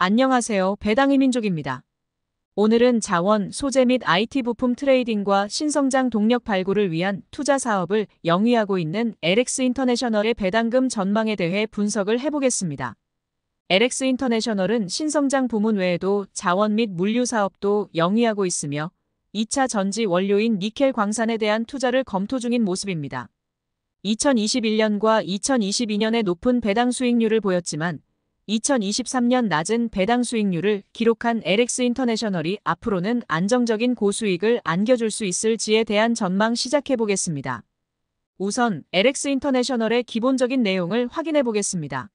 안녕하세요. 배당의 민족입니다. 오늘은 자원, 소재 및 IT 부품 트레이딩과 신성장 동력 발굴을 위한 투자 사업을 영위하고 있는 LX 인터내셔널의 배당금 전망에 대해 분석을 해보겠습니다. LX 인터내셔널은 신성장 부문 외에도 자원 및 물류 사업도 영위하고 있으며 2차 전지 원료인 니켈 광산에 대한 투자를 검토 중인 모습입니다. 2021년과 2022년에 높은 배당 수익률을 보였지만 2023년 낮은 배당 수익률을 기록한 LX 인터내셔널이 앞으로는 안정적인 고수익을 안겨줄 수 있을지에 대한 전망 시작해보겠습니다. 우선 LX 인터내셔널의 기본적인 내용을 확인해보겠습니다.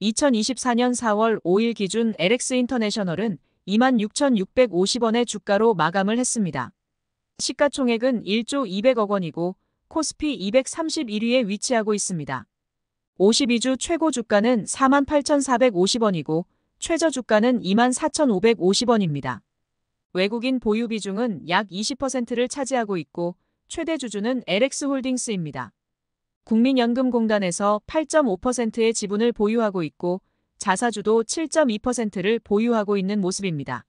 2024년 4월 5일 기준 LX 인터내셔널은 26,650원의 주가로 마감을 했습니다. 시가총액은 1조 200억 원이고 코스피 231위에 위치하고 있습니다. 52주 최고 주가는 48,450원이고 최저 주가는 24,550원입니다. 외국인 보유 비중은 약 20%를 차지하고 있고 최대 주주는 LX홀딩스입니다. 국민연금공단에서 8.5%의 지분을 보유하고 있고 자사주도 7.2%를 보유하고 있는 모습입니다.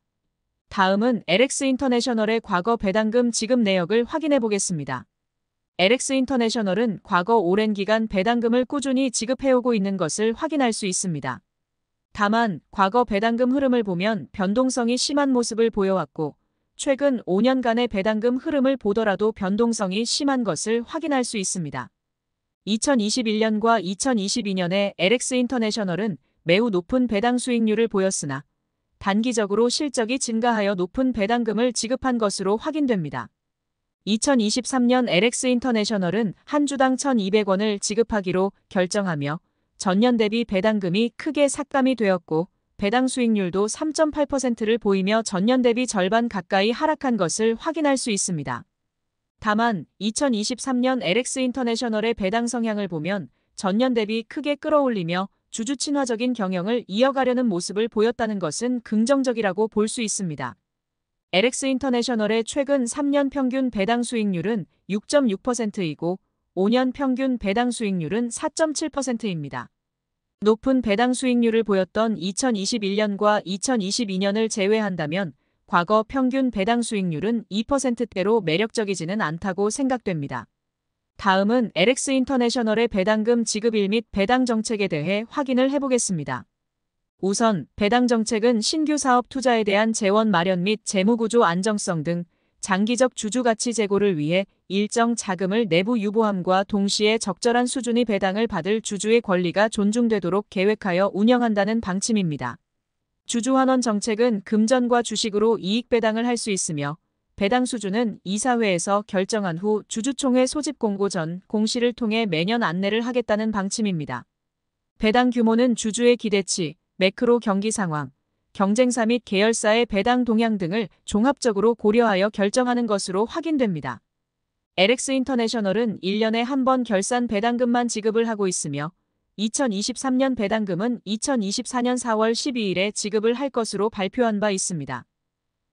다음은 LX인터내셔널의 과거 배당금 지급 내역을 확인해 보겠습니다. LX 인터내셔널은 과거 오랜 기간 배당금을 꾸준히 지급해오고 있는 것을 확인할 수 있습니다. 다만 과거 배당금 흐름을 보면 변동성이 심한 모습을 보여왔고 최근 5년간의 배당금 흐름을 보더라도 변동성이 심한 것을 확인할 수 있습니다. 2021년과 2022년에 LX 인터내셔널은 매우 높은 배당 수익률을 보였으나 단기적으로 실적이 증가하여 높은 배당금을 지급한 것으로 확인됩니다. 2023년 LX 인터내셔널은 한 주당 1,200원을 지급하기로 결정하며 전년 대비 배당금이 크게 삭감이 되었고 배당 수익률도 3.8%를 보이며 전년 대비 절반 가까이 하락한 것을 확인할 수 있습니다. 다만 2023년 LX 인터내셔널의 배당 성향을 보면 전년 대비 크게 끌어올리며 주주 친화적인 경영을 이어가려는 모습을 보였다는 것은 긍정적이라고 볼 수 있습니다. LX 인터내셔널의 최근 3년 평균 배당 수익률은 6.6%이고 5년 평균 배당 수익률은 4.7%입니다. 높은 배당 수익률을 보였던 2021년과 2022년을 제외한다면 과거 평균 배당 수익률은 2%대로 매력적이지는 않다고 생각됩니다. 다음은 LX 인터내셔널의 배당금 지급일 및 배당 정책에 대해 확인을 해보겠습니다. 우선 배당 정책은 신규 사업 투자에 대한 재원 마련 및 재무구조 안정성 등 장기적 주주가치 재고를 위해 일정 자금을 내부 유보함과 동시에 적절한 수준의 배당을 받을 주주의 권리가 존중되도록 계획하여 운영한다는 방침입니다. 주주환원 정책은 금전과 주식으로 이익 배당을 할 수 있으며 배당 수준은 이사회에서 결정한 후 주주총회 소집 공고 전 공시를 통해 매년 안내를 하겠다는 방침입니다. 배당 규모는 주주의 기대치, 매크로 경기 상황, 경쟁사 및 계열사의 배당 동향 등을 종합적으로 고려하여 결정하는 것으로 확인됩니다. LX 인터내셔널은 1년에 한 번 결산 배당금만 지급을 하고 있으며 2023년 배당금은 2024년 4월 12일에 지급을 할 것으로 발표한 바 있습니다.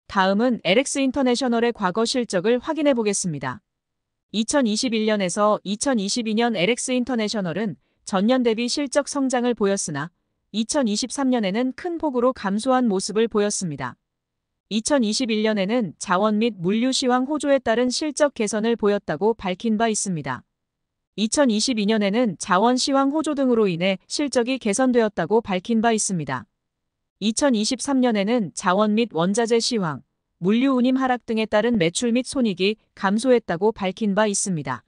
다음은 LX 인터내셔널의 과거 실적을 확인해 보겠습니다. 2021년에서 2022년 LX 인터내셔널은 전년 대비 실적 성장을 보였으나 2023년에는 큰 폭으로 감소한 모습을 보였습니다. 2021년에는 자원 및 물류 시황 호조에 따른 실적 개선을 보였다고 밝힌 바 있습니다. 2022년에는 자원 시황 호조 등으로 인해 실적이 개선되었다고 밝힌 바 있습니다. 2023년에는 자원 및 원자재 시황, 물류 운임 하락 등에 따른 매출 및 손익이 감소했다고 밝힌 바 있습니다.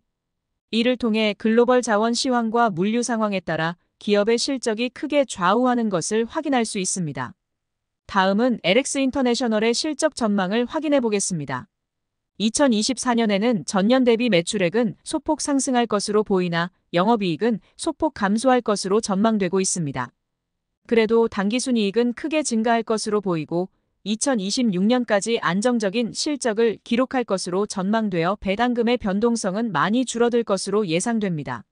이를 통해 글로벌 자원 시황과 물류 상황에 따라 기업의 실적이 크게 좌우하는 것을 확인할 수 있습니다. 다음은 LX 인터내셔널의 실적 전망을 확인해 보겠습니다. 2024년에는 전년 대비 매출액은 소폭 상승할 것으로 보이나 영업이익은 소폭 감소할 것으로 전망되고 있습니다. 그래도 당기순이익은 크게 증가할 것으로 보이고 2026년까지 안정적인 실적을 기록할 것으로 전망되어 배당금의 변동성은 많이 줄어들 것으로 예상됩니다.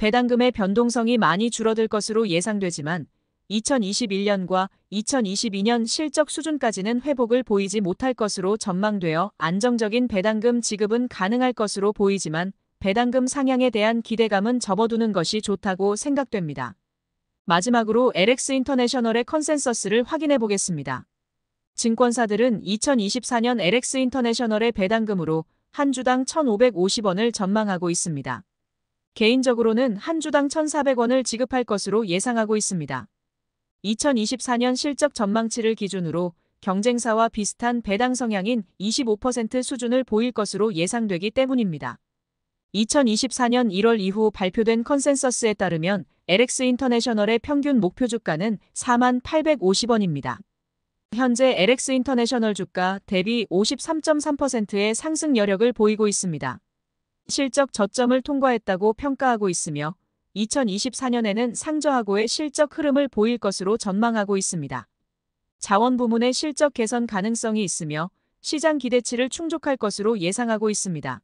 배당금의 변동성이 많이 줄어들 것으로 예상되지만 2021년과 2022년 실적 수준까지는 회복을 보이지 못할 것으로 전망되어 안정적인 배당금 지급은 가능할 것으로 보이지만 배당금 상향에 대한 기대감은 접어두는 것이 좋다고 생각됩니다. 마지막으로 LX 인터내셔널의 컨센서스를 확인해 보겠습니다. 증권사들은 2024년 LX 인터내셔널의 배당금으로 한 주당 1,550원을 전망하고 있습니다. 개인적으로는 한 주당 1,400원을 지급할 것으로 예상하고 있습니다. 2024년 실적 전망치를 기준으로 경쟁사와 비슷한 배당 성향인 25% 수준을 보일 것으로 예상되기 때문입니다. 2024년 1월 이후 발표된 컨센서스에 따르면 LX 인터내셔널의 평균 목표 주가는 4만 850원입니다. 현재 LX 인터내셔널 주가 대비 53.3%의 상승 여력을 보이고 있습니다. 실적 저점을 통과했다고 평가하고 있으며 2024년에는 상저하고의 실적 흐름을 보일 것으로 전망하고 있습니다. 자원 부문의 실적 개선 가능성이 있으며 시장 기대치를 충족할 것으로 예상하고 있습니다.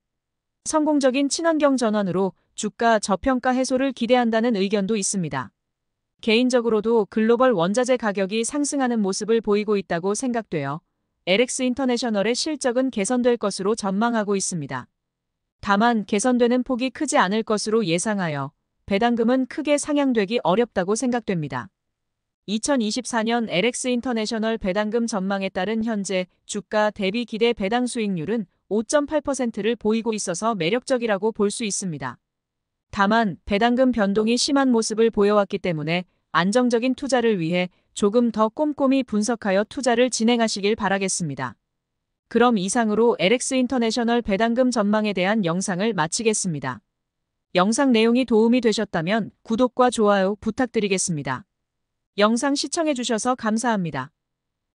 성공적인 친환경 전환으로 주가 저평가 해소를 기대한다는 의견도 있습니다. 개인적으로도 글로벌 원자재 가격이 상승하는 모습을 보이고 있다고 생각되어 LX 인터내셔널의 실적은 개선될 것으로 전망하고 있습니다. 다만 개선되는 폭이 크지 않을 것으로 예상하여 배당금은 크게 상향되기 어렵다고 생각됩니다. 2024년 LX 인터내셔널 배당금 전망에 따른 현재 주가 대비 기대 배당 수익률은 5.8%를 보이고 있어서 매력적이라고 볼 수 있습니다. 다만 배당금 변동이 심한 모습을 보여왔기 때문에 안정적인 투자를 위해 조금 더 꼼꼼히 분석하여 투자를 진행하시길 바라겠습니다. 그럼 이상으로 LX 인터내셔널 배당금 전망에 대한 영상을 마치겠습니다. 영상 내용이 도움이 되셨다면 구독과 좋아요 부탁드리겠습니다. 영상 시청해주셔서 감사합니다.